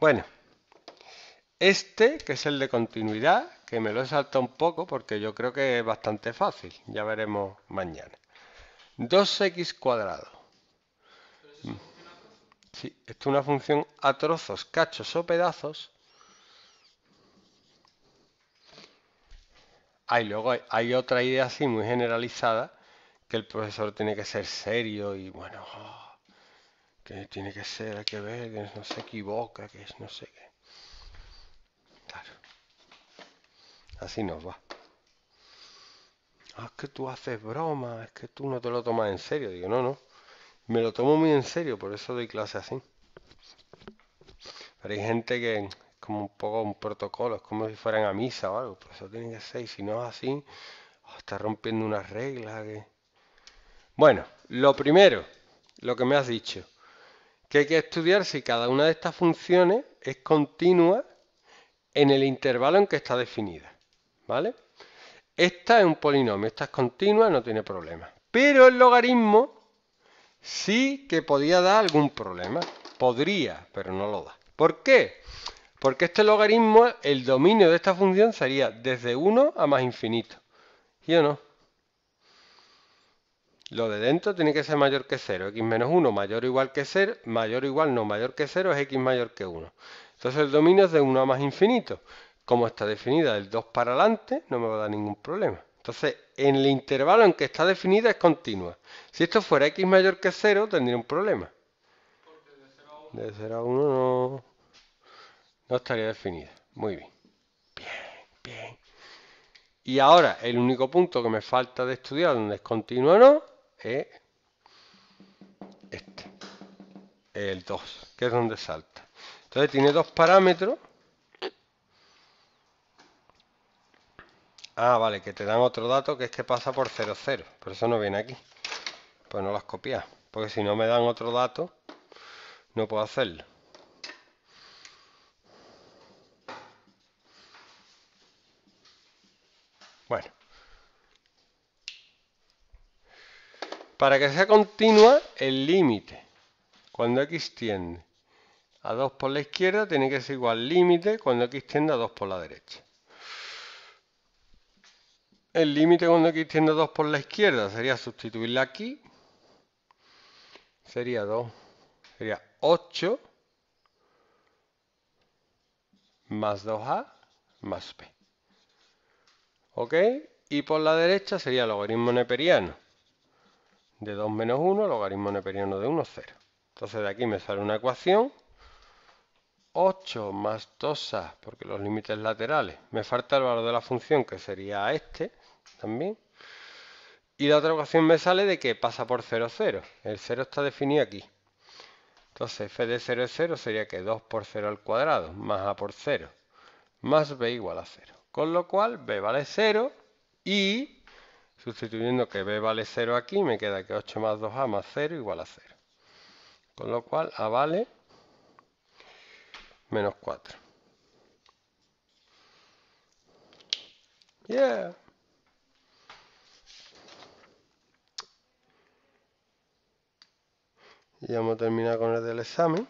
Bueno, este, que es el de continuidad, que me lo he saltado un poco porque yo creo que es bastante fácil. Ya veremos mañana. 2x cuadrado. Sí, esto es una función a trozos, cachos o pedazos. Ah, luego hay otra idea así muy generalizada, que el profesor tiene que ser serio y bueno que tiene que ser, hay que ver, que no se equivoca, que es no sé qué. Claro. Así nos va. Ah, es que tú haces broma, es que tú no te lo tomas en serio. Digo, no, no. Me lo tomo muy en serio, por eso doy clase así. Pero hay gente que es como un poco un protocolo, es como si fueran a misa o algo, por eso tiene que ser. Y si no es así, oh, está rompiendo una reglas. Bueno, lo primero, lo que me has dicho que hay que estudiar si cada una de estas funciones es continua en el intervalo en que está definida. ¿Vale? Esta es un polinomio, esta es continua, no tiene problema. Pero el logaritmo sí que podía dar algún problema. Podría, pero no lo da. ¿Por qué? Porque este logaritmo, el dominio de esta función sería desde 1 a más infinito. ¿Y o no? Lo de dentro tiene que ser mayor que 0. x menos 1 mayor o igual que 0, mayor o igual no mayor que 0 es x mayor que 1. Entonces el dominio es de 1 a más infinito. Como está definida del 2 para adelante, no me va a dar ningún problema. Entonces, en el intervalo en que está definida es continua. Si esto fuera x mayor que 0, tendría un problema. De 0 a 1 no, no estaría definida. Muy bien. Bien, bien. Y ahora, el único punto que me falta de estudiar donde es continua o no, ¿Eh? este, el 2, que es donde salta. Entonces tiene dos parámetros. Ah, vale, que te dan otro dato que es que pasa por 00. Por eso no viene aquí. Pues no las copias. Porque si no me dan otro dato, no puedo hacerlo. Bueno. Para que sea continua, el límite, cuando x tiende a 2 por la izquierda, tiene que ser igual límite cuando x tiende a 2 por la derecha. El límite cuando x tiende a 2 por la izquierda sería sustituirla aquí. Sería 2. Sería 8 más 2a más p. ¿Ok? Y por la derecha sería el logaritmo neperiano de 2 menos 1, logaritmo neperiano de 1, 0. Entonces de aquí me sale una ecuación. 8 más 2 porque los límites laterales. Me falta el valor de la función, que sería este también. Y la otra ecuación me sale de que pasa por 0, 0. El 0 está definido aquí. Entonces f de 0 es 0, sería que 2 por 0 al cuadrado, más a por 0, más b igual a 0. Con lo cual b vale 0 y Sustituyendo que b vale 0 aquí, me queda que 8 más 2a más 0 igual a 0. Con lo cual a vale menos 4. Yeah. Ya hemos terminado con el del examen.